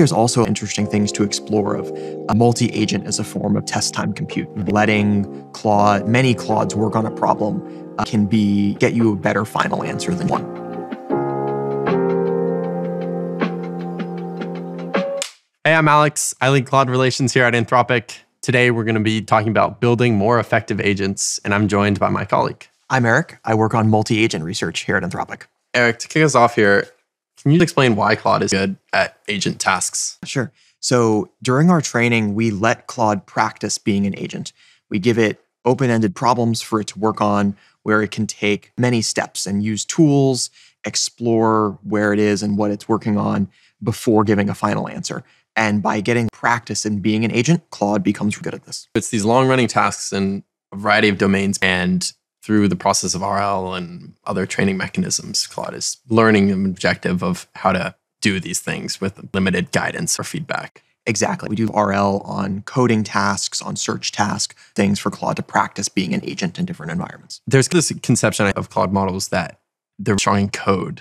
There's also interesting things to explore of multi-agent as a form of test time compute. Mm-hmm. Letting Claude, many Claudes work on a problem uh, can be get you a better final answer than one. Hey, I'm Alex. I lead Claude Relations here at Anthropic. Today, we're going to be talking about building more effective agents, and I'm joined by my colleague. I'm Eric. I work on multi agent research here at Anthropic. Eric, to kick us off here, can you explain why Claude is good at agent tasks? Sure. So during our training, we let Claude practice being an agent. We give it open ended problems for it to work on where it can take many steps and use tools, explore where it is and what it's working on before giving a final answer. And by getting practice in being an agent, Claude becomes good at this. It's these long running tasks in a variety of domains, and through the process of RL and other training mechanisms, Claude is learning an objective of how to do these things with limited guidance or feedback. Exactly. We do RL on coding tasks, on search tasks, things for Claude to practice being an agent in different environments. There's this conception of Claude models that they're strong in code,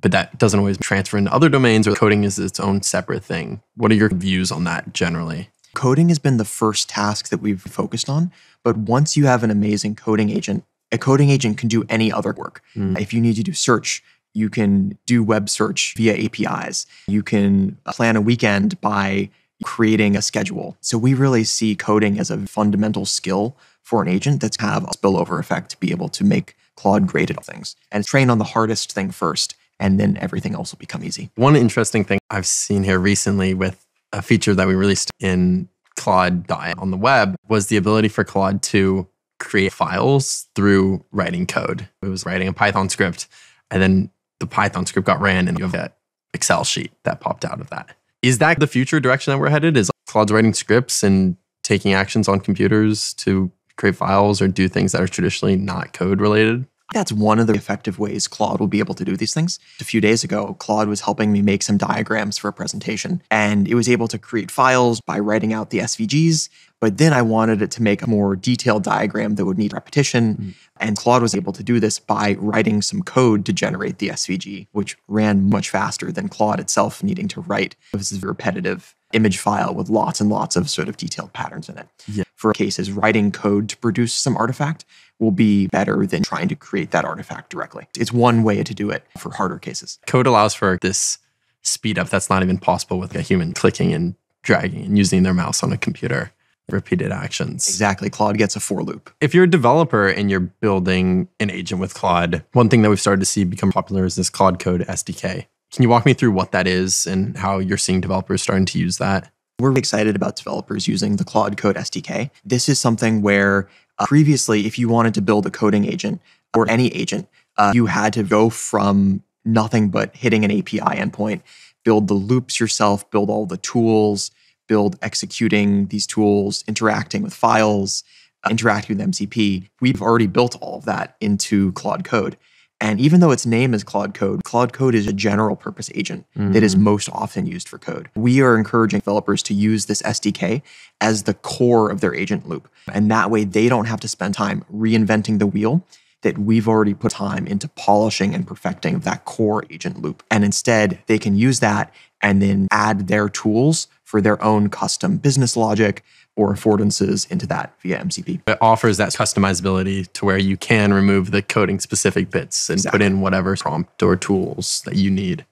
but that doesn't always transfer into other domains or coding is its own separate thing. What are your views on that generally? Coding has been the first task that we've focused on. But once you have an amazing coding agent, a coding agent can do any other work. Mm. If you need to do search, you can do web search via APIs. You can plan a weekend by creating a schedule. So we really see coding as a fundamental skill for an agent that's have a spillover effect to be able to make Claude graded things and train on the hardest thing first and then everything else will become easy. One interesting thing I've seen here recently with a feature that we released in Claude on the web was the ability for Claude to create files through writing code. It was writing a Python script, and then the Python script got ran, and you have an Excel sheet that popped out of that. Is that the future direction that we're headed? Is Claude's writing scripts and taking actions on computers to create files or do things that are traditionally not code related? That's one of the effective ways Claude will be able to do these things. A few days ago, Claude was helping me make some diagrams for a presentation, and it was able to create files by writing out the SVGs. But then I wanted it to make a more detailed diagram that would need repetition. Mm. And Claude was able to do this by writing some code to generate the SVG, which ran much faster than Claude itself needing to write. This is repetitive image file with lots and lots of sort of detailed patterns in it. Yeah. For cases, writing code to produce some artifact will be better than trying to create that artifact directly. It's one way to do it for harder cases. Code allows for this speed up that's not even possible with a human clicking and dragging and using their mouse on a computer repeated actions. Exactly. Claude gets a for loop. If you're a developer and you're building an agent with Claude, one thing that we've started to see become popular is this Claude Code SDK. Can you walk me through what that is and how you're seeing developers starting to use that? We're excited about developers using the Claude Code SDK. This is something where uh, previously, if you wanted to build a coding agent or any agent, uh, you had to go from nothing but hitting an API endpoint, build the loops yourself, build all the tools, build executing these tools, interacting with files, uh, interacting with MCP. We've already built all of that into Claude Code. And even though its name is Claude Code, Claude Code is a general purpose agent mm-hmm. that is mm. most often used for code. We are encouraging developers to use this SDK as the core of their agent loop. And that way they don't have to spend time reinventing the wheel that we've already put time into polishing and perfecting that core agent loop. And instead, they can use that and then add their tools for their own custom business logic or affordances into that via MCP. It offers that customizability to where you can remove the coding specific bits and exactly. put in whatever prompt or tools that you need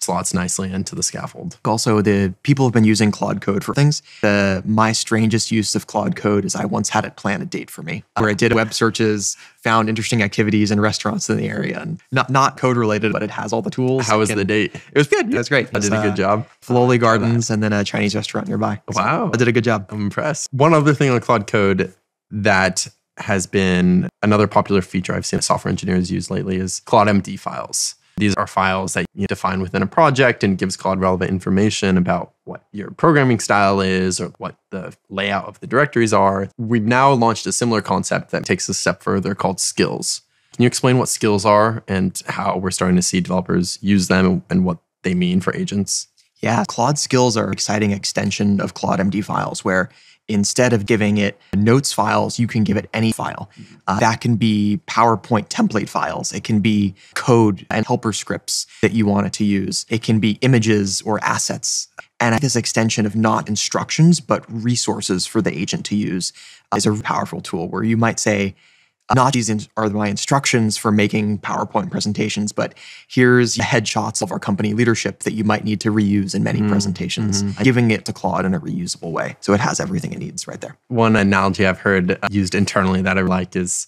slots nicely into the scaffold. Also, the people have been using Claude Code for things. The my strangest use of Claude Code is I once had it plan a date for me, where I did web searches, found interesting activities and restaurants in the area, and not not code related, but it has all the tools. How was the date? It was good. It was great. I did a good uh, job. Filoli Gardens and then a Chinese restaurant nearby. wow, I did a good job. I'm impressed. One other thing on Claude Code that has been another popular feature I've seen software engineers use lately is Claude MD files. These are files that you define within a project and gives Cloud relevant information about what your programming style is or what the layout of the directories are. We've now launched a similar concept that takes a step further called skills. Can you explain what skills are and how we're starting to see developers use them and what they mean for agents? Yeah, Claude Skills are exciting extension of Claude MD files where instead of giving it notes files, you can give it any file. Uh, that can be PowerPoint template files. It can be code and helper scripts that you want it to use. It can be images or assets. And this extension of not instructions, but resources for the agent to use uh, is a powerful tool where you might say, not these are my instructions for making PowerPoint presentations, but here's headshots of our company leadership that you might need to reuse in many mm, presentations, mm-hmm. giving it to Claude in a reusable way. So it has everything it needs right there. One analogy I've heard uh, used internally that I liked is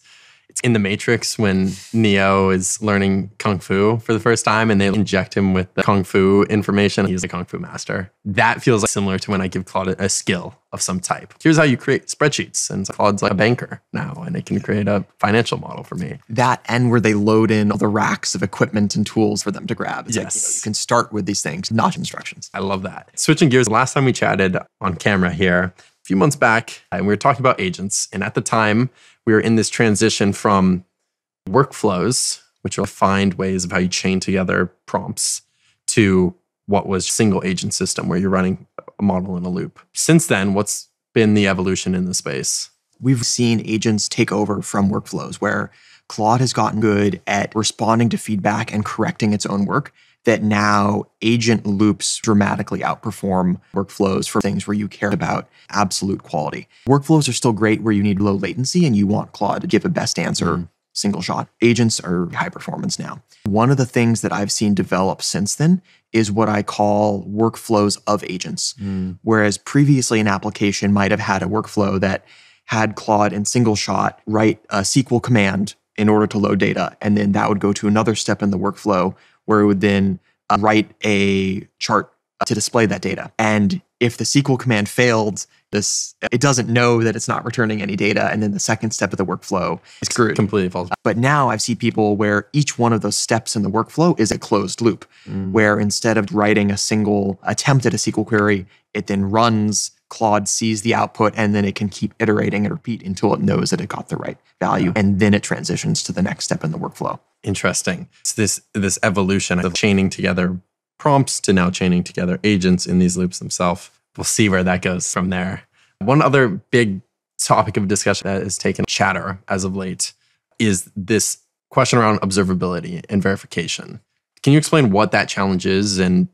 it's in the Matrix when Neo is learning kung fu for the first time and they inject him with the kung fu information. He's a kung fu master. That feels like similar to when I give Claude a skill of some type. Here's how you create spreadsheets. And Claude's like a banker now and it can create a financial model for me. That and where they load in all the racks of equipment and tools for them to grab. It's yes. Like, you, know, you can start with these things, not instructions. I love that. Switching gears, last time we chatted on camera here, a few months back and we were talking about agents. And at the time, we were in this transition from workflows, which will find ways of how you chain together prompts, to what was single agent system where you're running a model in a loop. Since then, what's been the evolution in the space? We've seen agents take over from workflows where Claude has gotten good at responding to feedback and correcting its own work that now agent loops dramatically outperform workflows for things where you care about absolute quality. Workflows are still great where you need low latency and you want Claude to give a best answer. Mm. Single shot. Agents are high performance now. One of the things that I've seen develop since then is what I call workflows of agents. Mm. Whereas previously, an application might have had a workflow that had Claude in single shot write a SQL command in order to load data. And then that would go to another step in the workflow where it would then uh, write a chart to display that data. And if the SQL command failed, this it doesn't know that it's not returning any data, and then the second step of the workflow is screwed. Completely false. But now I've seen people where each one of those steps in the workflow is a closed loop, mm. where instead of writing a single attempt at a SQL query, it then runs Claude sees the output and then it can keep iterating and repeat until it knows that it got the right value. And then it transitions to the next step in the workflow. Interesting. It's this this evolution of chaining together prompts to now chaining together agents in these loops themselves. We'll see where that goes from there. One other big topic of discussion that has taken chatter as of late is this question around observability and verification. Can you explain what that challenge is and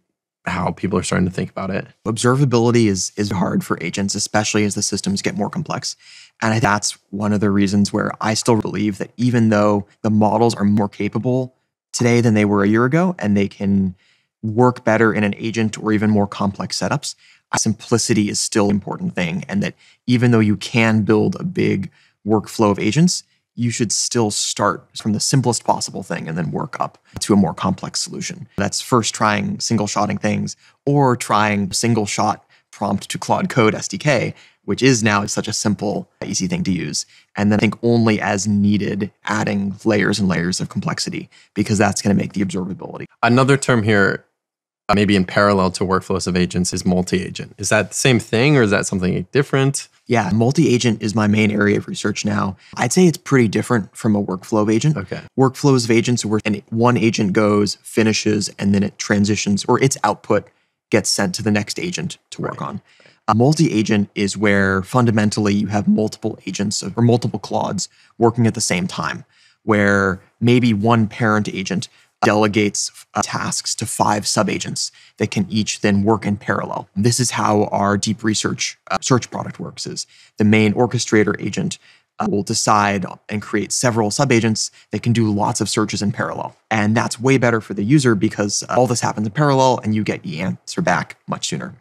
how people are starting to think about it. Observability is is hard for agents, especially as the systems get more complex. And that's one of the reasons where I still believe that even though the models are more capable today than they were a year ago and they can work better in an agent or even more complex setups, simplicity is still an important thing and that even though you can build a big workflow of agents, you should still start from the simplest possible thing and then work up to a more complex solution. That's first trying single shotting things or trying single shot prompt to Claude Code SDK, which is now such a simple, easy thing to use. And then I think only as needed, adding layers and layers of complexity, because that's going to make the observability. Another term here, uh, maybe in parallel to workflows of agents, is multi agent. Is that the same thing or is that something different? Yeah, multi agent is my main area of research now. I'd say it's pretty different from a workflow of agent. Okay. Workflows of agents where one agent goes, finishes, and then it transitions or its output gets sent to the next agent to work right. on. A multi-agent is where fundamentally you have multiple agents or multiple clods working at the same time, where maybe one parent agent delegates uh, tasks to five subagents that can each then work in parallel. this is how our deep research uh, search product works is the main orchestrator agent uh, will decide and create several subagents that can do lots of searches in parallel. And that's way better for the user because uh, all this happens in parallel and you get the answer back much sooner.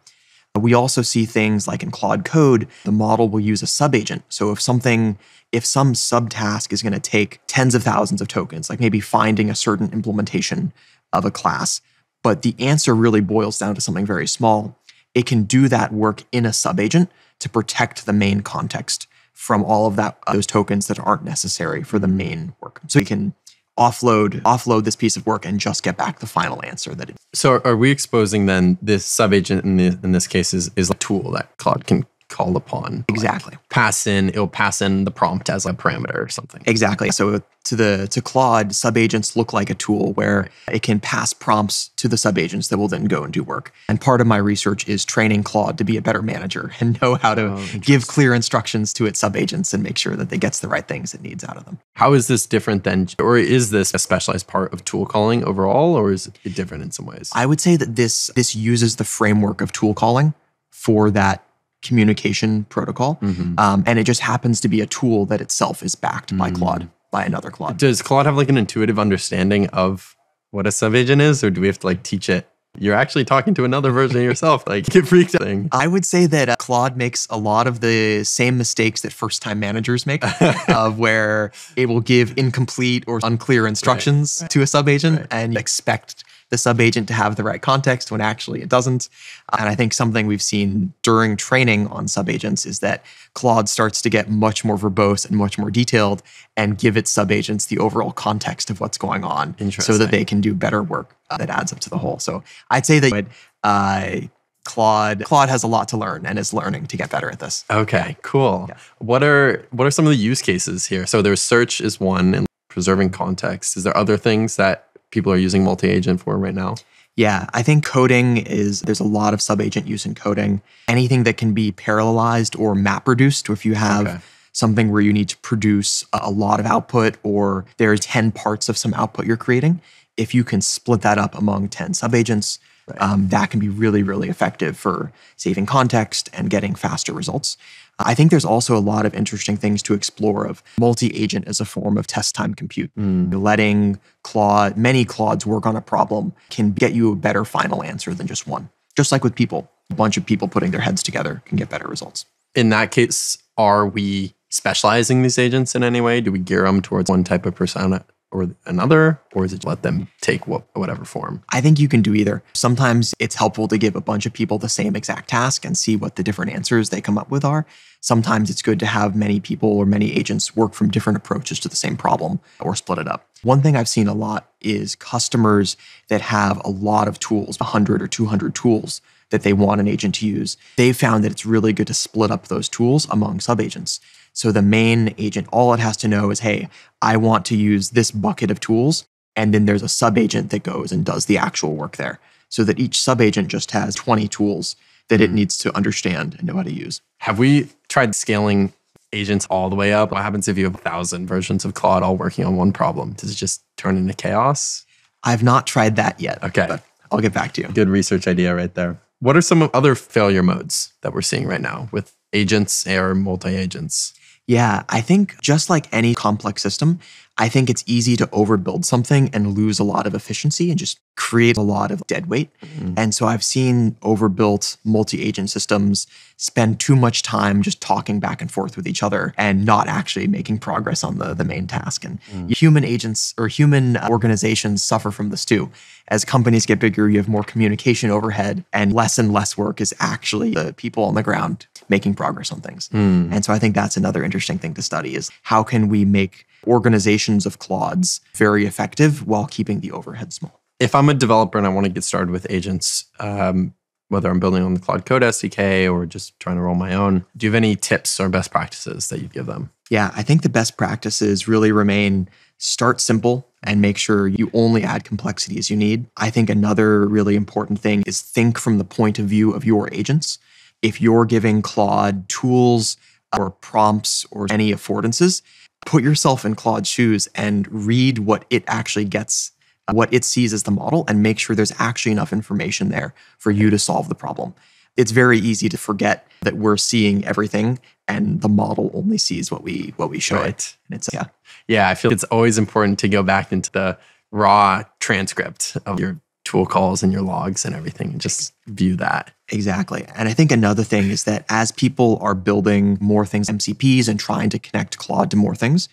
We also see things like in Claude Code, the model will use a subagent. So if something, if some subtask is going to take tens of thousands of tokens, like maybe finding a certain implementation of a class, but the answer really boils down to something very small, it can do that work in a subagent to protect the main context from all of that those tokens that aren't necessary for the main work. So you can offload offload this piece of work and just get back the final answer that it so are we exposing then this subagent in, the, in this case is, is a tool that Claude can call upon. Exactly. pass in, it'll pass in the prompt as a parameter or something. Exactly. So to the to Claude, subagents look like a tool where it can pass prompts to the subagents that will then go and do work. And part of my research is training Claude to be a better manager and know how to oh, give clear instructions to its subagents and make sure that it gets the right things it needs out of them. How is this different than or is this a specialized part of tool calling overall or is it different in some ways? I would say that this this uses the framework of tool calling for that communication protocol. Mm-hmm. Um, and it just happens to be a tool that itself is backed mm-hmm. by mm. Claude, by another Claude. Does Claude have like an intuitive understanding of what a subagent is, or do we have to like teach it? You're actually talking to another version of yourself. Like, get freaked out. I would say that uh, Claude makes a lot of the same mistakes that first time managers make, of where it will give incomplete or unclear instructions right. to a subagent right. and expect the subagent to have the right context when actually it doesn't. Uh, and I think something we've seen during training on subagents is that Claude starts to get much more verbose and much more detailed and give its subagents the overall context of what's going on so that they can do better work uh, that adds up to the whole. So I'd say that uh, Claude Claude has a lot to learn and is learning to get better at this. Okay, cool. Yeah. What are what are some of the use cases here? So there's search is one and preserving context. Is there other things that people are using multi-agent for right now? Yeah, I think coding is there's a lot of sub-agent use in coding. Anything that can be parallelized or map reduced, if you have okay. something where you need to produce a lot of output or there are 10 parts of some output you're creating, if you can split that up among 10 sub-agents, right. um, that can be really, really effective for saving context and getting faster results. I think there's also a lot of interesting things to explore of multi-agent as a form of test time compute. Mm. Letting Claude, many Claudes work on a problem can get you a better final answer than just one. Just like with people, a bunch of people putting their heads together can get better results. In that case, are we specializing these agents in any way? Do we gear them towards one type of persona? or another, or is it let them take what, whatever form? I think you can do either. Sometimes it's helpful to give a bunch of people the same exact task and see what the different answers they come up with are. Sometimes it's good to have many people or many agents work from different approaches to the same problem or split it up. One thing I've seen a lot is customers that have a lot of tools, 100 or 200 tools that they want an agent to use. they found that it's really good to split up those tools among subagents. So the main agent, all it has to know is, hey, I want to use this bucket of tools. And then there's a sub-agent that goes and does the actual work there. So that each sub-agent just has 20 tools that it mm-hmm. needs to understand and know how to use. Have we tried scaling agents all the way up? What happens if you have a thousand versions of Claude all working on one problem? Does it just turn into chaos? I've not tried that yet. Okay. I'll get back to you. Good research idea right there. What are some other failure modes that we're seeing right now with agents or multi agents? Yeah, I think just like any complex system, I think it's easy to overbuild something and lose a lot of efficiency and just create a lot of dead weight. Mm-hmm. And so I've seen overbuilt multi agent systems spend too much time just talking back and forth with each other and not actually making progress on the, the main task. And mm-hmm. human agents or human uh, organizations suffer from this too. As companies get bigger, you have more communication overhead and less and less work is actually the people on the ground making progress on things. Mm-hmm. And so I think that's another interesting thing to study is how can we make organizations of clods very effective while keeping the overhead small. If I'm a developer and I want to get started with agents, um, whether I'm building on the Cloud Code SDK or just trying to roll my own, do you have any tips or best practices that you'd give them? Yeah, I think the best practices really remain start simple and make sure you only add complexity as you need. I think another really important thing is think from the point of view of your agents. If you're giving Claude tools or prompts or any affordances, put yourself in Claude's shoes and read what it actually gets, what it sees as the model, and make sure there's actually enough information there for you to solve the problem. It's very easy to forget that we're seeing everything and the model only sees what we what we show right. it. And it's yeah. Yeah, I feel it's always important to go back into the raw transcript of your tool calls and your logs and everything and just view that. Exactly. And I think another thing is that as people are building more things, MCPs, and trying to connect Claude to more things,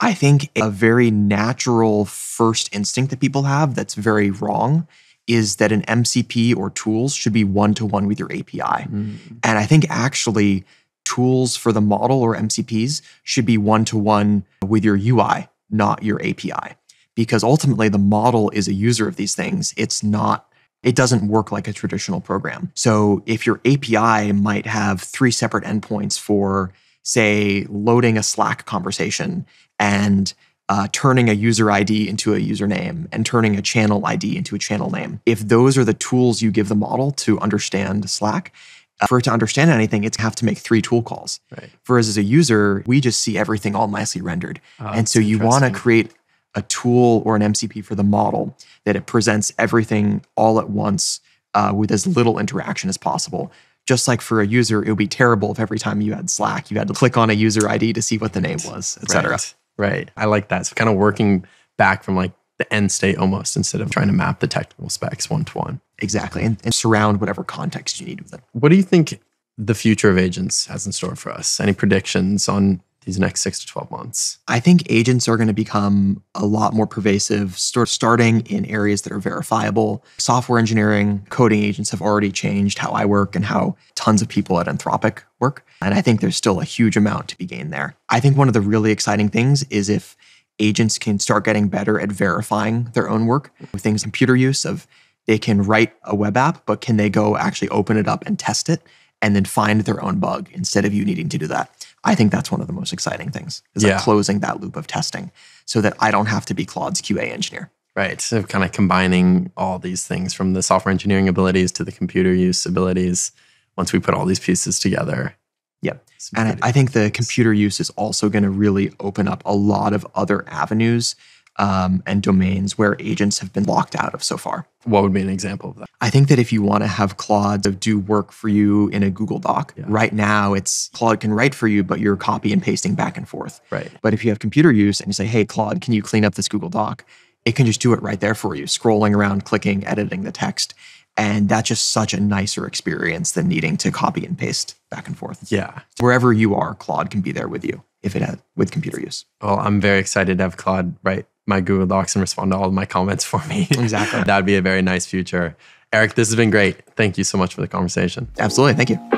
I think a very natural first instinct that people have that's very wrong is that an MCP or tools should be one to one with your API. mm And I think actually, tools for the model or MCPs should be one to one with your UI, not your API because ultimately the model is a user of these things. It's not it doesn't work like a traditional program. So if your API might have three separate endpoints for, say, loading a Slack conversation and uh, turning a user ID into a username and turning a channel ID into a channel name, if those are the tools you give the model to understand Slack, uh, for it to understand anything, it's have to make three tool calls. Right. Whereas as a user, we just see everything all nicely rendered. Oh, and so you want to create a tool or an MCP for the model that it presents everything all at once uh, with as little interaction as possible. Just like for a user, it would be terrible if every time you had Slack, you had to click on a user ID to see what the name was, etc. Right. right. I like that. So kind of working back from like the end state almost instead of trying to map the technical specs one to one. Exactly. And, and surround whatever context you need with it. What do you think the future of agents has in store for us? Any predictions on these next six to 12 months? I think agents are going to become a lot more pervasive, start starting in areas that are verifiable. Software engineering, coding agents have already changed how I work and how tons of people at Anthropic work. And I think there's still a huge amount to be gained there. I think one of the really exciting things is if agents can start getting better at verifying their own work with things computer use of they can write a web app, but can they go actually open it up and test it? and then find their own bug instead of you needing to do that. I think that's one of the most exciting things is yeah. like closing that loop of testing so that I don't have to be Claude's QA engineer. Right. So kind of combining all these things from the software engineering abilities to the computer use abilities once we put all these pieces together. Yep. And I, I think the computer use is also going to really open up a lot of other avenues um, and domains where agents have been locked out of so far. What would be an example of that? I think that if you want to have Claude do work for you in a Google Doc, yeah. right now it's Claude can write for you, but you're copy and pasting back and forth. Right. But if you have computer use and you say, hey, Claude, can you clean up this Google Doc? It can just do it right there for you, scrolling around, clicking, editing the text. And that's just such a nicer experience than needing to copy and paste back and forth. Yeah. Wherever you are, Claude can be there with you if it with computer use. Well, I'm very excited to have Claude write my Google Docs and respond to all of my comments for me. Exactly. That'd be a very nice future. Eric, this has been great. Thank you so much for the conversation. Absolutely. Thank you.